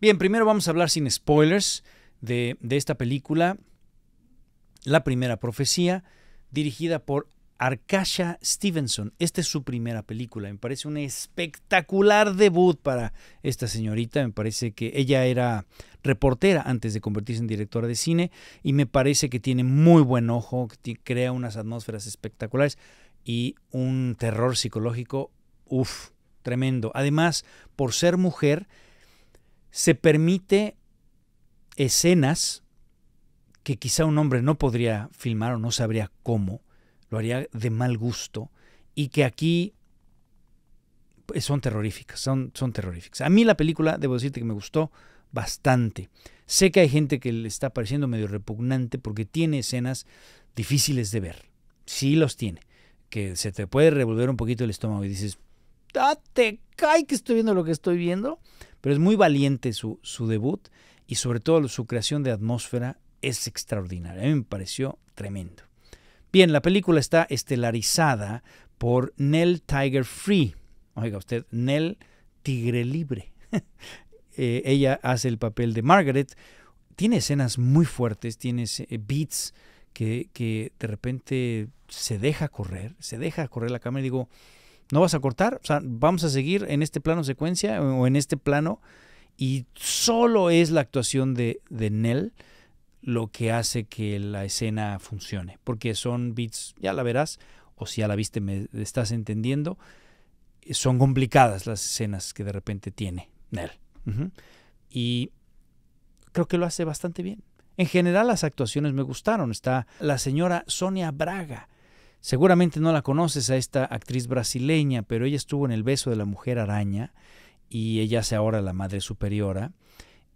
Bien, primero vamos a hablar sin spoilers de, esta película, La Primera Profecía, dirigida por Arkasha Stevenson. Esta es su primera película. Me parece un espectacular debut para esta señorita. Me parece que ella era reportera antes de convertirse en directora de cine y me parece que tiene muy buen ojo, que crea unas atmósferas espectaculares y un terror psicológico, uff, tremendo. Además, por ser mujer, se permite escenas que quizá un hombre no podría filmar o no sabría cómo, lo haría de mal gusto, y que aquí pues, son terroríficas, son, son terroríficas. A mí la película, debo decirte que me gustó bastante. Sé que hay gente que le está pareciendo medio repugnante porque tiene escenas difíciles de ver. Sí los tiene. Que se te puede revolver un poquito el estómago y dices, date, ah, cae que estoy viendo lo que estoy viendo. Pero es muy valiente su, debut y sobre todo su creación de atmósfera es extraordinaria. A mí me pareció tremendo. Bien, la película está estelarizada por Nell Tiger Free. Oiga usted, Nell Tigre Libre. Eh, ella hace el papel de Margaret. Tiene escenas muy fuertes, tiene eh, beats que, que de repente se deja correr, se deja correr la cámara y digo, no vas a cortar, o sea, vamos a seguir en este plano secuencia o en este plano y solo es la actuación de, de Nell lo que hace que la escena funcione, porque son beats, ya la verás, o si ya la viste, me estás entendiendo, son complicadas las escenas que de repente tiene Nell. Y creo que lo hace bastante bien. En general las actuaciones me gustaron. Está la señora Sonia Braga, Seguramente no la conoces a esta actriz brasileña, pero ella estuvo en El beso de la mujer araña y ella es ahora la madre superiora.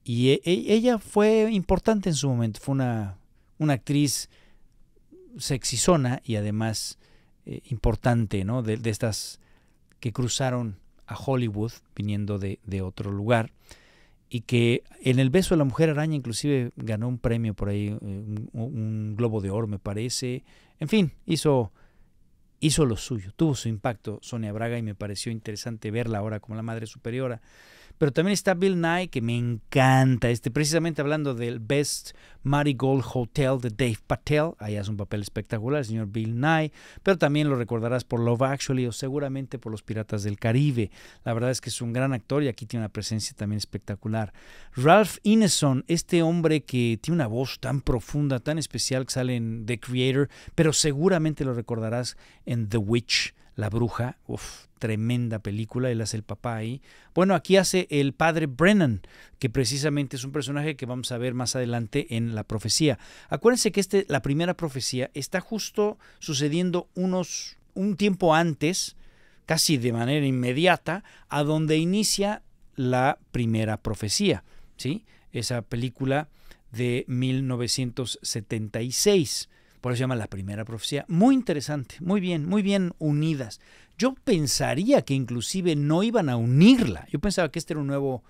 Y e, e, ella fue importante en su momento, fue una, una actriz sexisona y además eh, importante, ¿no? De, estas que cruzaron a Hollywood viniendo de, otro lugar y que en el beso de la mujer araña inclusive ganó un premio por ahí, eh, un, globo de oro me parece. En fin, hizo hizo lo suyo, tuvo su impacto Sonia Braga y me pareció interesante verla ahora como la Madre Superiora. Pero también está Bill Nye, que me encanta. Este, precisamente hablando del Best Marigold Hotel de Dave Patel. Ahí hace un papel espectacular el señor Bill Nye. Pero también lo recordarás por Love Actually o seguramente por Los Piratas del Caribe. La verdad es que es un gran actor y aquí tiene una presencia también espectacular. Ralph Ineson, este hombre que tiene una voz tan profunda, tan especial que sale en The Creator, pero seguramente lo recordarás en The Witch la bruja, uff, tremenda película, él hace el papá ahí. Bueno, aquí hace el padre Brennan, que precisamente es un personaje que vamos a ver más adelante en la profecía. Acuérdense que este, la primera profecía está justo sucediendo unos, un tiempo antes, casi de manera inmediata, a donde inicia la primera profecía, ¿sí? Esa película de 1976. Por eso se llama la primera profecía. Muy interesante, muy bien, muy bien unidas. Yo pensaría que inclusive no iban a unirla. Yo pensaba que este era un nuevo,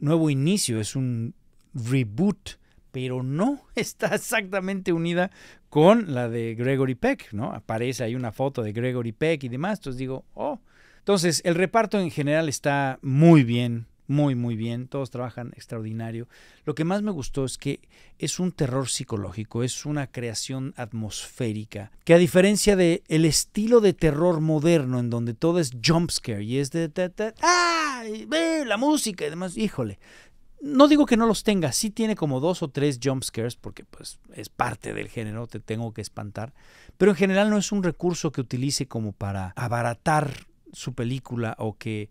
nuevo inicio, es un reboot, pero no está exactamente unida con la de Gregory Peck, ¿no? Aparece ahí una foto de Gregory Peck y demás, entonces digo, oh. Entonces, el reparto en general está muy bien muy, muy bien, todos trabajan extraordinario. Lo que más me gustó es que es un terror psicológico, es una creación atmosférica, que a diferencia de el estilo de terror moderno en donde todo es jumpscare y es de... ¡Ah! Ve la música y demás, híjole. No digo que no los tenga, sí tiene como dos o tres jumpscares, porque pues es parte del género, te tengo que espantar, pero en general no es un recurso que utilice como para abaratar su película o que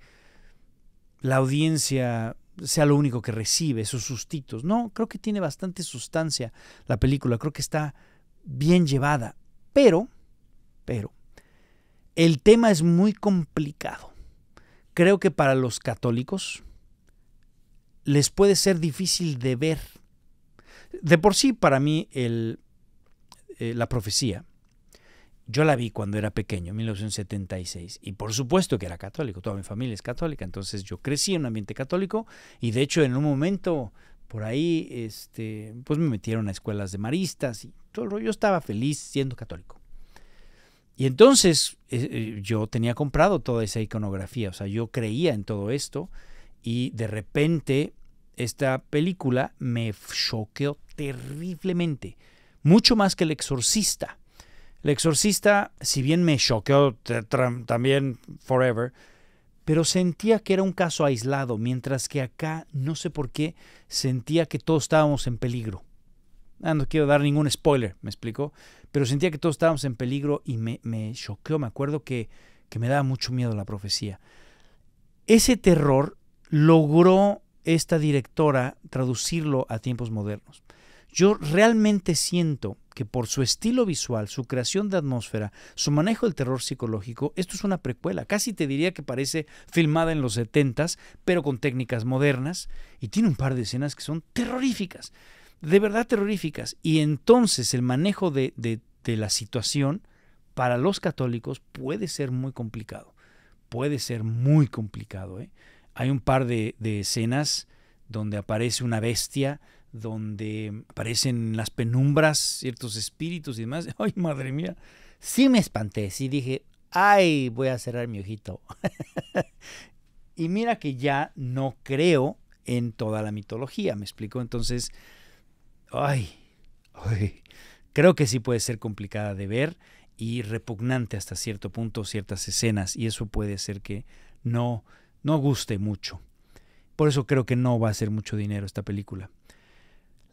la audiencia sea lo único que recibe, esos sustitos. No, creo que tiene bastante sustancia la película, creo que está bien llevada, pero, pero, el tema es muy complicado. Creo que para los católicos les puede ser difícil de ver. De por sí, para mí, el, eh, la profecía yo la vi cuando era pequeño, en 1976, y por supuesto que era católico, toda mi familia es católica, entonces yo crecí en un ambiente católico y de hecho en un momento por ahí este, pues me metieron a escuelas de maristas y todo yo estaba feliz siendo católico. Y entonces eh, eh, yo tenía comprado toda esa iconografía, o sea, yo creía en todo esto y de repente esta película me choqueó terriblemente, mucho más que el exorcista el exorcista, si bien me choqueó también forever, pero sentía que era un caso aislado, mientras que acá, no sé por qué, sentía que todos estábamos en peligro. Ah, no quiero dar ningún spoiler, me explicó, pero sentía que todos estábamos en peligro y me, choqueó, me acuerdo que me daba mucho miedo la profecía. Ese terror logró esta directora traducirlo a tiempos modernos. Yo realmente siento que por su estilo visual, su creación de atmósfera, su manejo del terror psicológico, esto es una precuela. Casi te diría que parece filmada en los 70s, pero con técnicas modernas. Y tiene un par de escenas que son terroríficas, de verdad terroríficas. Y entonces el manejo de, la situación para los católicos puede ser muy complicado. Puede ser muy complicado. ¿eh? Hay un par de escenas donde aparece una bestia, donde aparecen las penumbras, ciertos espíritus y demás. Ay, madre mía, sí me espanté, sí dije, ay, voy a cerrar mi ojito. y mira que ya no creo en toda la mitología, me explicó Entonces, ay, ay, creo que sí puede ser complicada de ver y repugnante hasta cierto punto ciertas escenas y eso puede ser que no no guste mucho. Por eso creo que no va a ser mucho dinero esta película.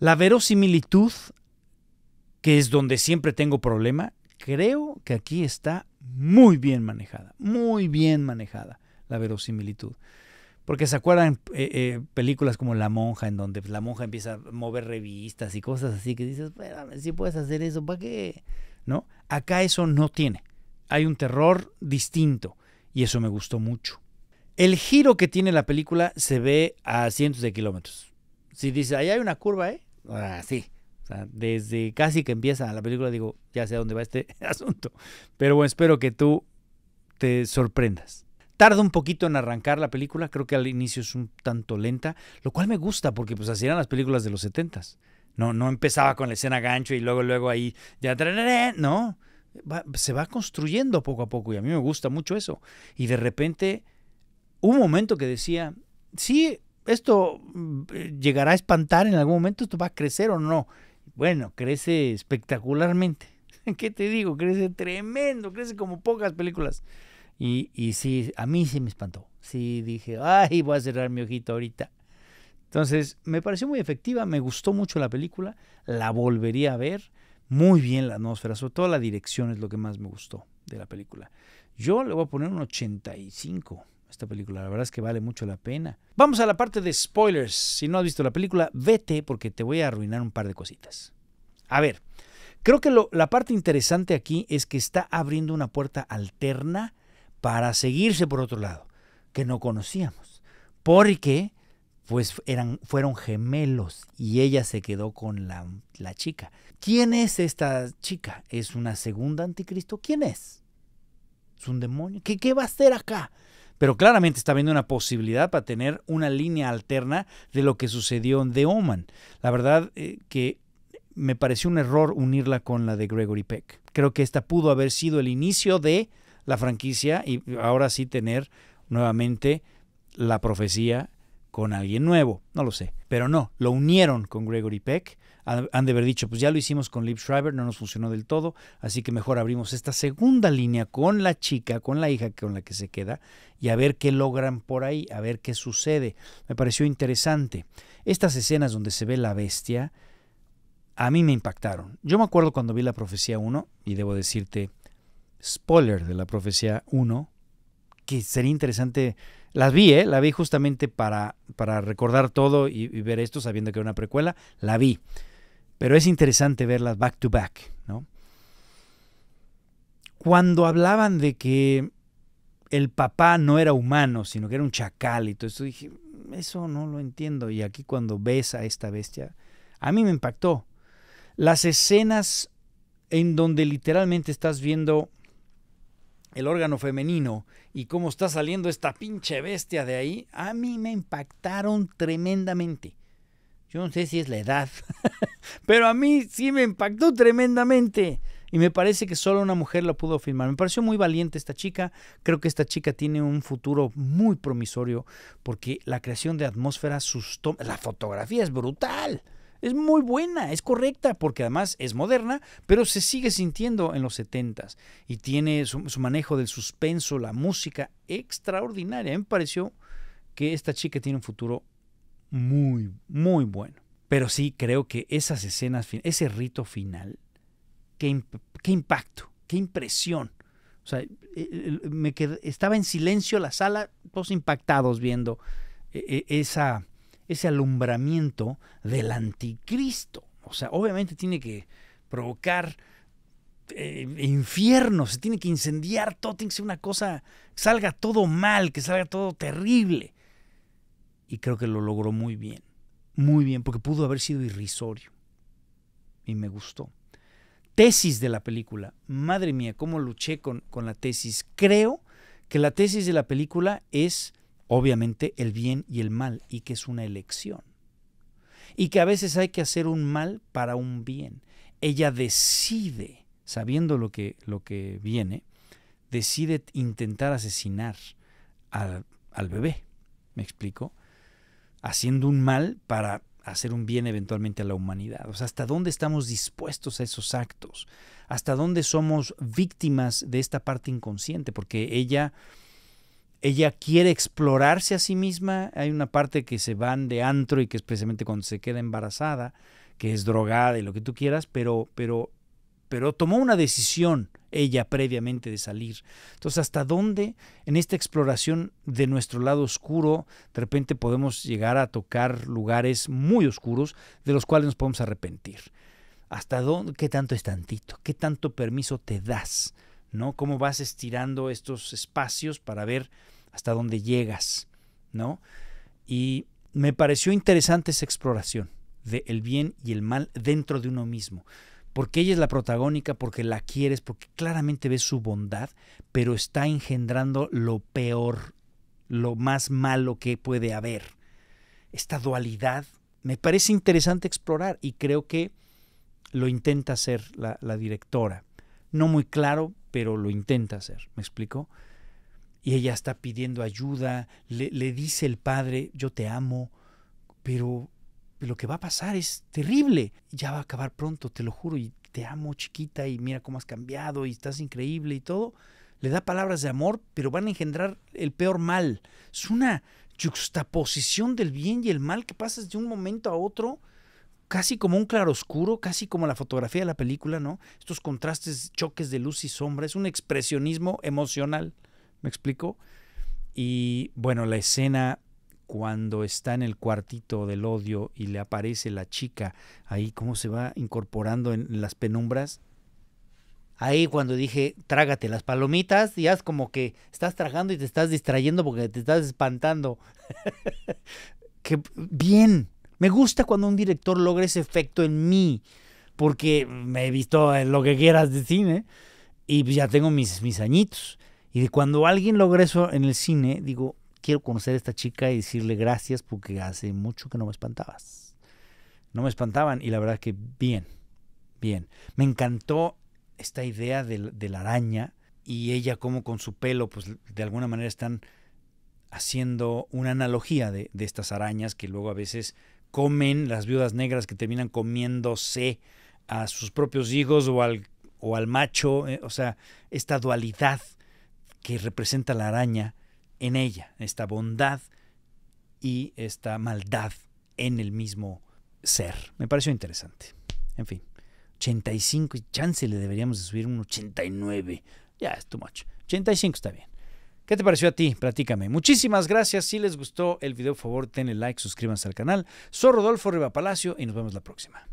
La verosimilitud, que es donde siempre tengo problema, creo que aquí está muy bien manejada, muy bien manejada la verosimilitud. Porque se acuerdan eh, eh, películas como La Monja, en donde pues, la monja empieza a mover revistas y cosas así que dices, espérame, si puedes hacer eso, ¿para qué? ¿No? Acá eso no tiene. Hay un terror distinto y eso me gustó mucho. El giro que tiene la película se ve a cientos de kilómetros. Si dice, ahí hay una curva, ¿eh? así. O desde casi que empieza la película digo, ya sé a dónde va este asunto. Pero bueno, espero que tú te sorprendas. Tarda un poquito en arrancar la película, creo que al inicio es un tanto lenta, lo cual me gusta porque pues así eran las películas de los 70 No, no empezaba con la escena gancho y luego, luego ahí, ya, no, se va construyendo poco a poco y a mí me gusta mucho eso. Y de repente, un momento que decía, sí, esto mm, eh, llegará a espantar en algún momento, esto va a crecer o no. Bueno, crece espectacularmente. ¿Qué te digo? Crece tremendo, crece como pocas películas. Y, y sí, a mí sí me espantó. Sí dije, ay, voy a cerrar mi ojito ahorita. Entonces, me pareció muy efectiva, me gustó mucho la película, la volvería a ver. Muy bien la atmósfera, sobre todo la dirección es lo que más me gustó de la película. Yo le voy a poner un 85 esta película. La verdad es que vale mucho la pena. Vamos a la parte de spoilers. Si no has visto la película, vete porque te voy a arruinar un par de cositas. A ver, creo que la parte interesante aquí es que está abriendo una puerta alterna para seguirse por otro lado, que no conocíamos. Porque pues eran, fueron gemelos y ella se quedó con la, chica. ¿Quién es esta chica? ¿Es una segunda anticristo? ¿Quién es? ¿Es un demonio? ¿Qué, qué va a hacer acá? pero claramente está viendo una posibilidad para tener una línea alterna de lo que sucedió en The Oman. La verdad eh, que me pareció un error unirla con la de Gregory Peck. Creo que esta pudo haber sido el inicio de la franquicia y ahora sí tener nuevamente la profecía con alguien nuevo, no lo sé. Pero no, lo unieron con Gregory Peck. Han de haber dicho, pues ya lo hicimos con Liv Schreiber, no nos funcionó del todo, así que mejor abrimos esta segunda línea con la chica, con la hija con la que se queda, y a ver qué logran por ahí, a ver qué sucede. Me pareció interesante. Estas escenas donde se ve la bestia, a mí me impactaron. Yo me acuerdo cuando vi la Profecía 1, y debo decirte, spoiler de la Profecía 1, que sería interesante las vi, ¿eh? La vi justamente para, para recordar todo y, y, ver esto, sabiendo que era una precuela. La vi. Pero es interesante verlas back to back, ¿no? Cuando hablaban de que el papá no era humano, sino que era un chacal y todo eso, dije, eso no lo entiendo. Y aquí cuando ves a esta bestia, a mí me impactó. Las escenas en donde literalmente estás viendo el órgano femenino y cómo está saliendo esta pinche bestia de ahí, a mí me impactaron tremendamente. Yo no sé si es la edad, pero a mí sí me impactó tremendamente. Y me parece que solo una mujer la pudo filmar. Me pareció muy valiente esta chica. Creo que esta chica tiene un futuro muy promisorio porque la creación de atmósfera atmósferas, la fotografía es brutal es muy buena, es correcta, porque además es moderna, pero se sigue sintiendo en los 70s y tiene su, manejo del suspenso, la música extraordinaria. me pareció que esta chica tiene un futuro muy, muy bueno. Pero sí creo que esas escenas, ese rito final, qué, qué impacto, qué impresión. O sea, e, e, me quedé, estaba en silencio la sala, todos impactados viendo e, esa ese alumbramiento del anticristo. O sea, obviamente tiene que provocar eh, infierno, se tiene que incendiar todo, tiene que ser una cosa, salga todo mal, que salga todo terrible. Y creo que lo logró muy bien, muy bien, porque pudo haber sido irrisorio. Y me gustó. Tesis de la película. Madre mía, cómo luché con, con la tesis. Creo que la tesis de la película es obviamente el bien y el mal y que es una elección. Y que a veces hay que hacer un mal para un bien. Ella decide, sabiendo lo que, lo que viene, decide intentar asesinar al, al bebé. ¿Me explico? Haciendo un mal para hacer un bien eventualmente a la humanidad. O sea, ¿hasta dónde estamos dispuestos a esos actos? ¿Hasta dónde somos víctimas de esta parte inconsciente? Porque ella ella quiere explorarse a sí misma. Hay una parte que se van de antro y que especialmente cuando se queda embarazada, que es drogada y lo que tú quieras, pero, pero, pero tomó una decisión ella previamente de salir. Entonces, ¿hasta dónde en esta exploración de nuestro lado oscuro de repente podemos llegar a tocar lugares muy oscuros de los cuales nos podemos arrepentir? ¿Hasta dónde? ¿Qué tanto es tantito? ¿Qué tanto permiso te das? ¿No? ¿Cómo vas estirando estos espacios para ver hasta dónde llegas, ¿no? Y me pareció interesante esa exploración del bien y el mal dentro de uno mismo. Porque ella es la protagónica, porque la quieres, porque claramente ves su bondad, pero está engendrando lo peor, lo más malo que puede haber. Esta dualidad me parece interesante explorar y creo que lo intenta hacer la directora. No muy claro, pero lo intenta hacer. ¿Me explico? y ella está pidiendo ayuda, le, dice el padre, yo te amo, pero lo que va a pasar es terrible, ya va a acabar pronto, te lo juro, y te amo chiquita, y mira cómo has cambiado, y estás increíble y todo. Le da palabras de amor, pero van a engendrar el peor mal. Es una juxtaposición del bien y el mal que pasas de un momento a otro, casi como un claroscuro, casi como la fotografía de la película, ¿no? Estos contrastes, choques de luz y sombra, es un expresionismo emocional. ¿Me explico? Y bueno, la escena cuando está en el cuartito del odio y le aparece la chica ahí, cómo se va incorporando en las penumbras. Ahí cuando dije, trágate las palomitas, ya es como que estás tragando y te estás distrayendo porque te estás espantando. que bien, me gusta cuando un director logra ese efecto en mí, porque me he visto en lo que quieras de cine y pues ya tengo mis, mis añitos. Y de cuando alguien logra eso en el cine, digo, quiero conocer a esta chica y decirle gracias porque hace mucho que no me espantabas. No me espantaban y la verdad que bien, bien. Me encantó esta idea de, la araña y ella como con su pelo, pues de alguna manera están haciendo una analogía de, estas arañas que luego a veces comen las viudas negras que terminan comiéndose a sus propios hijos o al, o al macho, eh, o sea, esta dualidad que representa la araña en ella, esta bondad y esta maldad en el mismo ser. Me pareció interesante. En fin, 85 y chance le deberíamos de subir un 89. Ya es too much. 85 está bien. ¿Qué te pareció a ti? Platícame. Muchísimas gracias. Si les gustó el video, por favor, denle like, suscríbanse al canal. Soy Rodolfo Riva Palacio y nos vemos la próxima.